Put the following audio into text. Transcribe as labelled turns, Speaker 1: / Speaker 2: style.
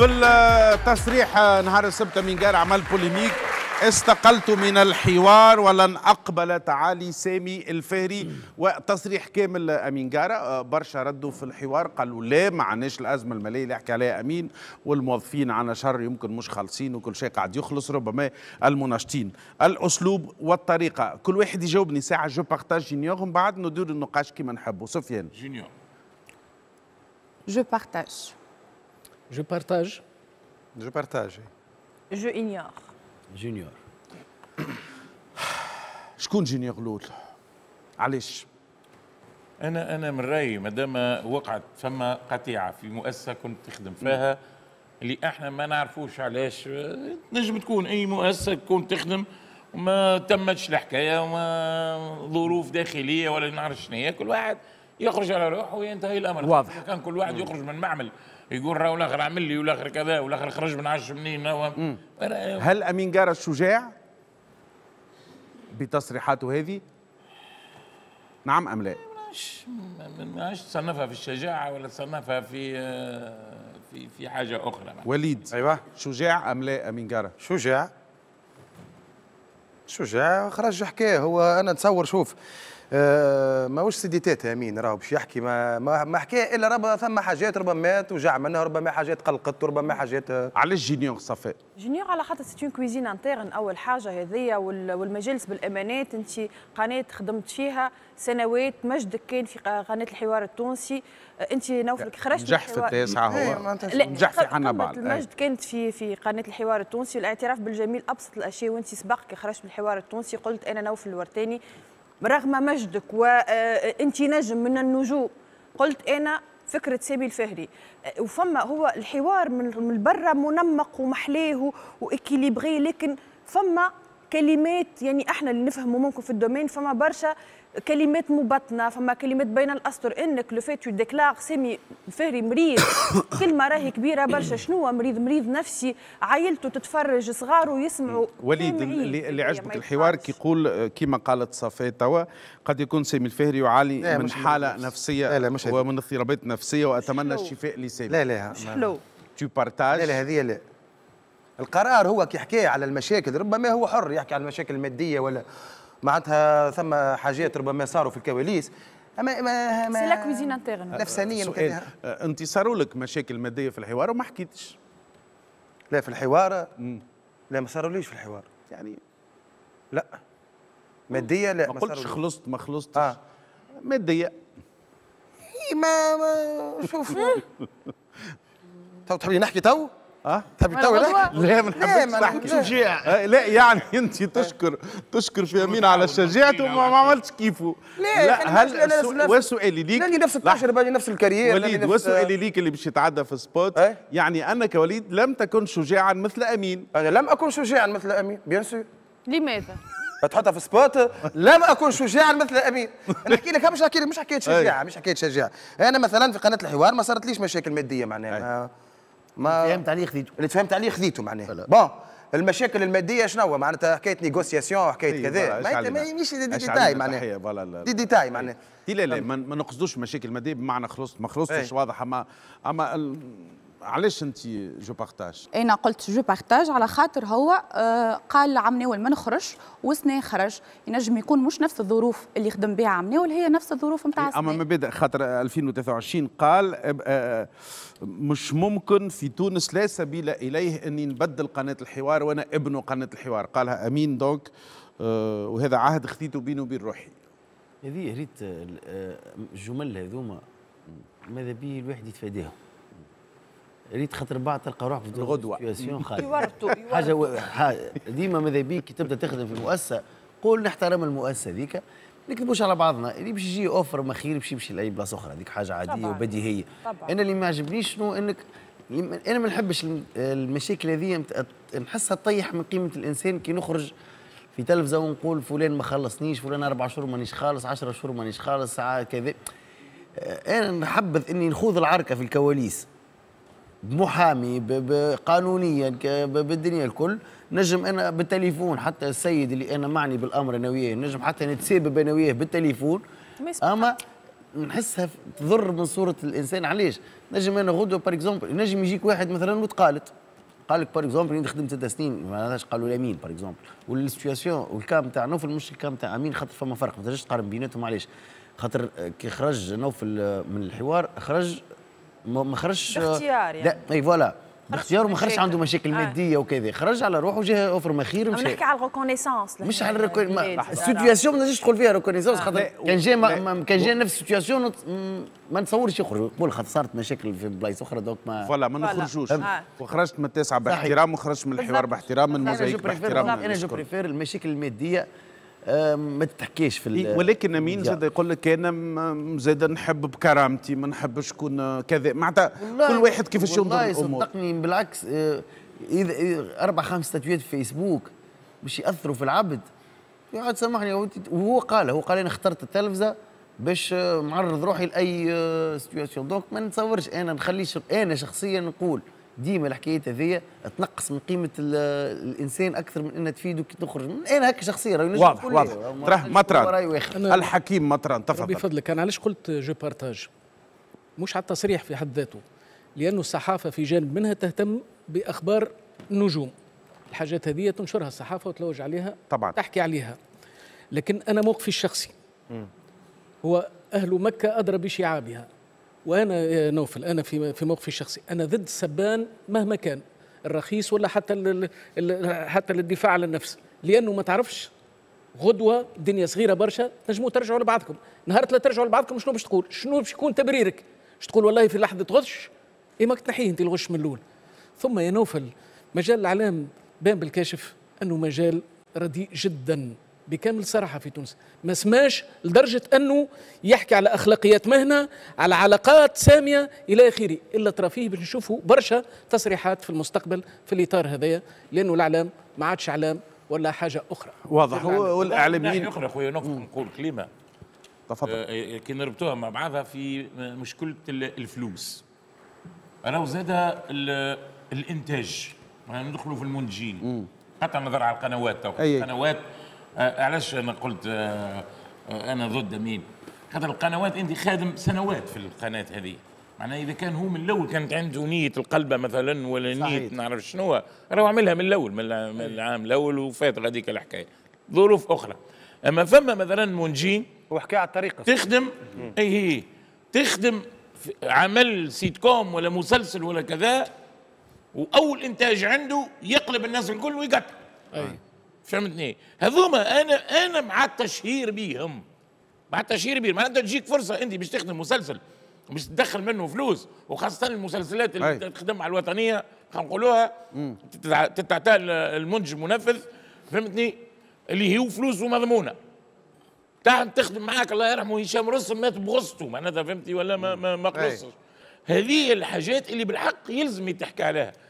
Speaker 1: بالتصريح نهار السبت من قال عمل بوليميك استقلت من الحوار ولن أقبل تعالي سامي الفهري وتصريح كامل أمين جارة برشا ردوا في الحوار قالوا لا ما عناش الأزمة المالية اللي حكى عليها أمين والموظفين عنا شر يمكن مش خالصين وكل شيء قاعد يخلص ربما المناشطين الأسلوب والطريقة كل واحد يجاوبني ساعة جو بارتاج جينيور ومن بعد ندور النقاش كما نحبوا سفيان جينيور
Speaker 2: جو بارتاج Je partage.
Speaker 1: Je partage.
Speaker 2: Je ignore.
Speaker 1: جونيور شكون جونيور الاول؟
Speaker 3: علاش؟ انا انا من رايي ما دام وقعت فما قطيعه في مؤسسه كنت تخدم فيها اللي احنا ما نعرفوش علاش نجم تكون اي مؤسسه تكون تخدم وما تمتش الحكايه وما ظروف داخليه ولا نعرف شنو هي كل واحد يخرج على روحه وينتهي الامر واضح كان كل واحد يخرج من معمل يقول راهو الاخر عمل لي والاخر كذا والاخر خرج من عش منين
Speaker 1: هل امين جارة شجاع بتصريحاته هذه؟ نعم ام لا؟
Speaker 3: ما عادش تصنفها في الشجاعه ولا تصنفها في آه، في في حاجه اخرى معنا.
Speaker 1: وليد ايوه شجاع ام لا امين جارة؟ شجاع شجاع خرج حكايه هو انا نتصور شوف آه، ماهوش سيدي سيديتات امين راهو باش يحكي ما ما, ما الا ربما ثم حاجات ربما مات وجع منها ربما حاجات قلقت ربما حاجات آه. علاش جينيور صفاء؟ جينيور على خاطر سيتون كويزين انتيرن اول حاجه هذيا والمجالس بالامانات انت قناه خدمت فيها سنوات مجدك كان في قناه الحوار التونسي آه، انت نوفلك خرجت نجح في التاسعه هو إيه، نجح في حنا بعد المجد إيه. كانت في في قناه الحوار التونسي والاعتراف بالجميل ابسط الاشياء وانت سبقك خرجت من الحوار التونسي قلت انا نوفل الورتاني رغم مجدك وانت آه، نجم من النجوم قلت انا فكره سامي الفهري آه، وفما هو الحوار من برا منمق ومحليه واكيليبغي لكن فما كلمات يعني احنا اللي نفهمه ممكن في الدومين فما برشا كلمات مبطنه فما كلمات بين الاسطر انك لو فيت ديكلاغ سامي فهري مريض كلمه راهي كبيره برشا شنو مريض مريض نفسي عائلته تتفرج صغاره يسمعوا وليد اللي عجبك الحوار كي يقول كما قالت صفاء توا قد يكون سامي الفهري يعاني من مش حاله مش نفسيه لا لا مش ومن اضطرابات نفسيه واتمنى الشفاء لسامي لا لا مش حلو تو بارتاج لا لا هذه لا القرار هو كي حكى على المشاكل ربما هو حر يحكي على المشاكل الماديه ولا معناتها ثم حاجات ربما صاروا في الكواليس
Speaker 4: اما ما ما سي لا كويزين انترن نفسانيا
Speaker 1: آه، انت صاروا لك مشاكل ماديه في الحوار وما حكيتش لا في الحوار لا ما صاروليش في الحوار يعني لا ماديه لا ما قلتش خلصت ما خلصتش آه. ماديه
Speaker 4: إيه، ما, ما شوف
Speaker 1: تو تحبني نحكي تو اه طب تو لا لا من حبيتش شجاع لا يعني انت تشكر تشكر في امين على شجاعته وما عملتش كيفه لا, هل وسؤالي ليك لاني نفس التاشر بالي نفس الكارير وليد وسؤالي ليك اللي باش يتعدى في سبوت إيه؟ يعني انك وليد لم تكن شجاعا مثل امين انا لم اكن شجاعا مثل امين بيان سور لماذا؟ تحطها في سبوت لم اكن شجاعا مثل امين نحكي لك مش حكيت مش حكايه شجاعه
Speaker 4: مش حكايه شجاعه انا مثلا في قناه الحوار ما صارت ليش مشاكل ماديه معناها ما فهمت عليه خذيته اللي فهمت عليه خذيته معناها بون المشاكل الماديه شنو معناتها حكايه نيغوسياسيون
Speaker 1: حكايه كذا ما مش دي ديتاي معناها دي ديتاي معناها لا لا ما نقصدوش مشاكل ماديه بمعنى خلصت ما خلصتش واضح اما اما علاش انت جو بارتاج؟ انا قلت جو بارتاج على خاطر هو آه، قال عم ناول ما نخرج وسنة خرج ينجم يكون مش نفس الظروف اللي خدم بها عم ناول هي نفس الظروف نتاع اما مبادئ خاطر 2023 قال آه، آه، مش ممكن في تونس لا سبيل اليه اني نبدل قناه الحوار وانا ابن قناه الحوار قالها امين دونك وهذا عهد خذيته بيني وبين روحي
Speaker 4: هذه ريت الجمل هذوما ماذا به الواحد يتفاداهم ريت خاطر بعد تلقى روحك في الغدوه يورطوا حاجه ديما ماذا بيك كي تبدا تخدم في مؤسسه قول نحترم المؤسسه ذيك نكذبوش على بعضنا اللي باش يجي اوفر ما خير باش يمشي لاي بلاصه اخرى هذيك حاجه عاديه طبعاً. وبديهيه طبعاً. انا اللي ما عجبنيش شنو انك انا ما نحبش المشاكل هذه نحسها تطيح من قيمه الانسان كي نخرج في تلفزه ونقول فلان ما خلصنيش فلان اربع شهور مانيش خالص 10 شهور مانيش خالص ساعه كذا انا نحبذ اني نخوض العركه في الكواليس بمحامي قانونيا بالدنيا الكل نجم انا بالتليفون حتى السيد اللي انا معني بالامر انا وياه نجم حتى نتسابب انا وياه بالتليفون اما نحسها تضر من صوره الانسان علاش نجم انا غدوه بار اكزومبل نجم يجيك واحد مثلا وتقالت قال لك بار اكزومبل انت خدمت ست سنين ما قالوا لامين بار اكزومبل والسيتياسيون والكام تاع نوفل مش الكام تاع امين خاطر فما فرق ما تنجمش تقارن بيناتهم علاش خاطر آه، كي خرج نوفل من الحوار خرج ما خرجش باختيار يعني لا اي فوالا باختيار ما خرجش عنده مشاكل آه. ماديه وكذا خرج على روحه جاه اوفر مخير مش نحكي على الريكونيسونس مش على يعني السيتياسيون ما تنجمش تقول فيها ريكونيسونس خاطر كان جا كان جا نفس السيتياسيون ما نتصورش يخرج قول خاطر صارت مشاكل في بلايص اخرى دوك ما فوالا ما نخرجوش آه. وخرجت من التاسعه باحترام وخرجت من الحوار باحترام من الموزايك باحترام انا جو بريفير المشاكل الماديه آه، ما تحكيش في ولكن مين زاد
Speaker 1: يقول لك انا زاد نحب بكرامتي ما نحبش كون كذا معناتها
Speaker 4: كل واحد كيفاش ينظر الامور صدقني بالعكس آه، اذا اربع خمس تاتويات في فيسبوك باش ياثروا في العبد يقعد سامحني وهو قال هو قال انا اخترت التلفزه باش آه، معرض روحي لاي سيتياسيون دونك ما نتصورش انا نخليش انا شخصيا نقول ديما الحكايات هذيا تنقص من قيمه الانسان اكثر من انها تفيده كي تخرج انا هكا
Speaker 2: شخصيا واضح واضح تراه مطران الحكيم مطران تفضل بفضلك انا علاش قلت جو بارتاج مش على التصريح في حد ذاته لانه الصحافه في جانب منها تهتم باخبار النجوم الحاجات هذه تنشرها الصحافه وتلوج عليها طبعا تحكي عليها لكن انا موقفي الشخصي م. هو اهل مكه ادرى بشعابها وانا يا آه، نوفل انا في في موقفي الشخصي انا ضد السبان مهما كان الرخيص ولا حتى حتى للدفاع عن النفس لانه ما تعرفش غدوه دنيا صغيره برشا تنجموا ترجعوا لبعضكم نهار لا ترجعوا لبعضكم شنو باش تقول شنو باش يكون تبريرك باش تقول والله في لحظه غش اي ماك تنحيه انت الغش من الاول ثم يا نوفل مجال الاعلام بان بالكاشف انه مجال رديء جدا بكامل صراحة في تونس ما سماش لدرجة أنه يحكي على أخلاقيات مهنة على علاقات سامية إلى آخره إلا ترى فيه باش نشوفوا برشا تصريحات في المستقبل في الإطار هذايا لأنه الإعلام ما عادش إعلام ولا حاجة أخرى واضح نعم. والإعلاميين نعم، أخرى
Speaker 3: خويا نقول كلمة تفضل آه، آه، آه، كي نربطوها مع بعضها في مشكلة الفلوس راهو زاد الإنتاج ندخلوا في المنتجين حتى النظر على القنوات أي. القنوات آه، علاش انا قلت آه، آه، انا ضد مين خاطر القنوات انت خادم سنوات في القناه هذه معناها اذا كان هو من الاول كانت عنده نيه القلبه مثلا ولا نيه نعرف شنو راهو عملها من الاول من العام الاول وفات غاديك الحكايه ظروف اخرى اما فما مثلا منجين وحكي على الطريقه تخدم اي هي إيه، تخدم عمل سيت كوم ولا مسلسل ولا كذا واول انتاج عنده يقلب الناس الكل ويقطع أي. فهمتني هذوما انا انا مع التشهير بيهم مع التشهير بيهم معناتها تجيك فرصه انت باش تخدم مسلسل باش تدخل منه فلوس وخاصه المسلسلات اللي تخدم على الوطنيه خلينا نقولوها تتعطى المنتج المنفذ فهمتني اللي هو فلوسه مضمونه تخدم معاك الله يرحمه هشام رسم مات بغصته معناتها فهمتي ولا ما ما, ما قصش هذه الحاجات اللي بالحق يلزم يتحكى عليها